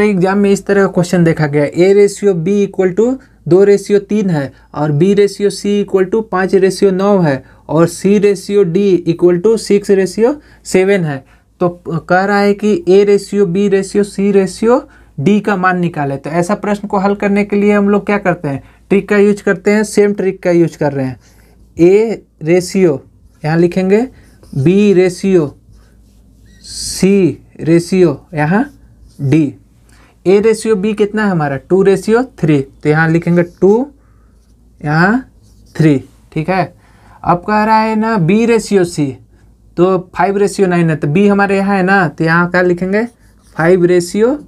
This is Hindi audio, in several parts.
एग्जाम में इस तरह का क्वेश्चन देखा गया A ratio B equal to दो रेशियो तीन है और B ratio C equal to पाँच रेशियो नौ है और C ratio D equal to six ratio seven है तो कह रहा है कि A ratio B ratio C ratio D का मान निकाले तो ऐसा प्रश्न को हल करने के लिए हम लोग क्या करते हैं ट्रिक का यूज करते हैं सेम ट्रिक का यूज कर रहे हैं ए रेशियो यहाँ लिखेंगे बी रेशियो सी रेशियो यहाँ डी ए रेशियो बी कितना है हमारा टू रेशियो थ्री तो यहाँ लिखेंगे टू यहाँ थ्री ठीक है अब कह रहा है ना बी रेशियो सी तो फाइव रेशियो नाइन है तो बी हमारे यहाँ है ना तो यहाँ क्या लिखेंगे फाइव रेशियो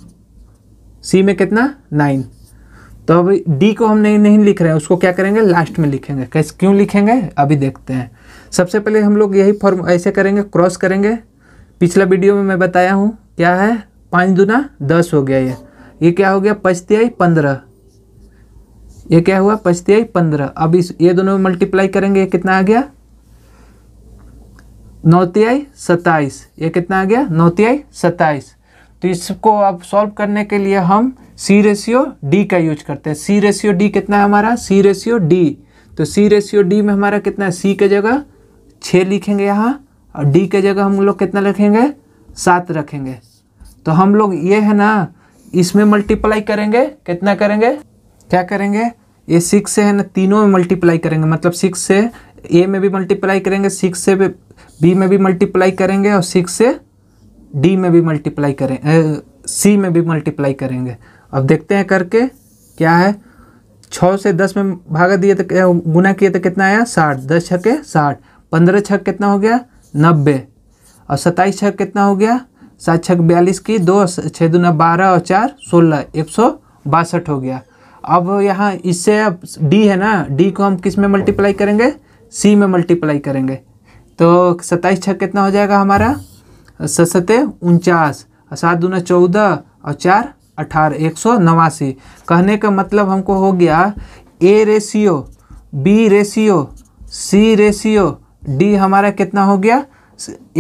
सी में कितना नाइन तो अब डी को हम नहीं नहीं लिख रहे हैं उसको क्या करेंगे लास्ट में लिखेंगे कैसे क्यों लिखेंगे अभी देखते हैं सबसे पहले हम लोग यही फॉर्म ऐसे करेंगे क्रॉस करेंगे पिछला वीडियो में मैं बताया हूँ क्या है पाँच दुना दस हो गया ये ये क्या हो गया पचतियाई पंद्रह ये क्या हुआ पचतियाई पंद्रह अब इस ये दोनों में मल्टीप्लाई करेंगे ये कितना आ गया नौतियाई सत्ताईस ये कितना आ गया नौतियाई सत्ताईस तो इसको अब सॉल्व करने के लिए हम सी रेशियो डी का यूज करते हैं सी रेशियो डी कितना है हमारा सी रेशियो डी तो सी रेशियो डी में हमारा कितना है सी के जगह छः लिखेंगे यहाँ और डी के जगह हम लोग कितना रखेंगे सात रखेंगे तो हम लोग ये है ना इसमें मल्टीप्लाई करेंगे कितना करेंगे क्या करेंगे ये सिक्स से है ना तीनों में मल्टीप्लाई करेंगे मतलब सिक्स से ए में भी मल्टीप्लाई करेंगे सिक्स से बी में भी मल्टीप्लाई करेंगे और सिक्स से डी में भी मल्टीप्लाई करें सी में भी मल्टीप्लाई करेंगे अब देखते हैं करके क्या है छः से दस में भागा दिए तो गुना किए तो कितना आया साठ दस छः के साठ पंद्रह छः कितना हो गया नब्बे और सत्ताईस छः कितना हो गया सात छक बयालीस की दो छः दुना बारह और चार सोलह एक सौ बासठ हो गया अब यहाँ इससे अब डी है ना डी को हम किस में मल्टीप्लाई करेंगे सी में मल्टीप्लाई करेंगे तो सत्ताईस छः कितना हो जाएगा हमारा सतसते उनचास सात दुना चौदह और चार अठारह एक सौ नवासी कहने का मतलब हमको हो गया A ratio B ratio C ratio D हमारा कितना हो गया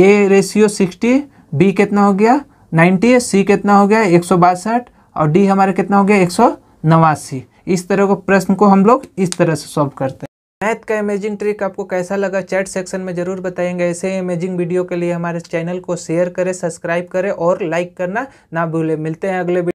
ए रेशियो सिक्सटी बी कितना हो गया 90 सी कितना हो गया एक और डी हमारा कितना हो गया एक इस तरह के प्रश्न को हम लोग इस तरह से सॉल्व करते हैं मैथ का अमेजिंग ट्रिक आपको कैसा लगा चैट सेक्शन में ज़रूर बताएंगे ऐसे इमेजिंग वीडियो के लिए हमारे चैनल को शेयर करें सब्सक्राइब करें और लाइक करना ना भूलें मिलते हैं अगले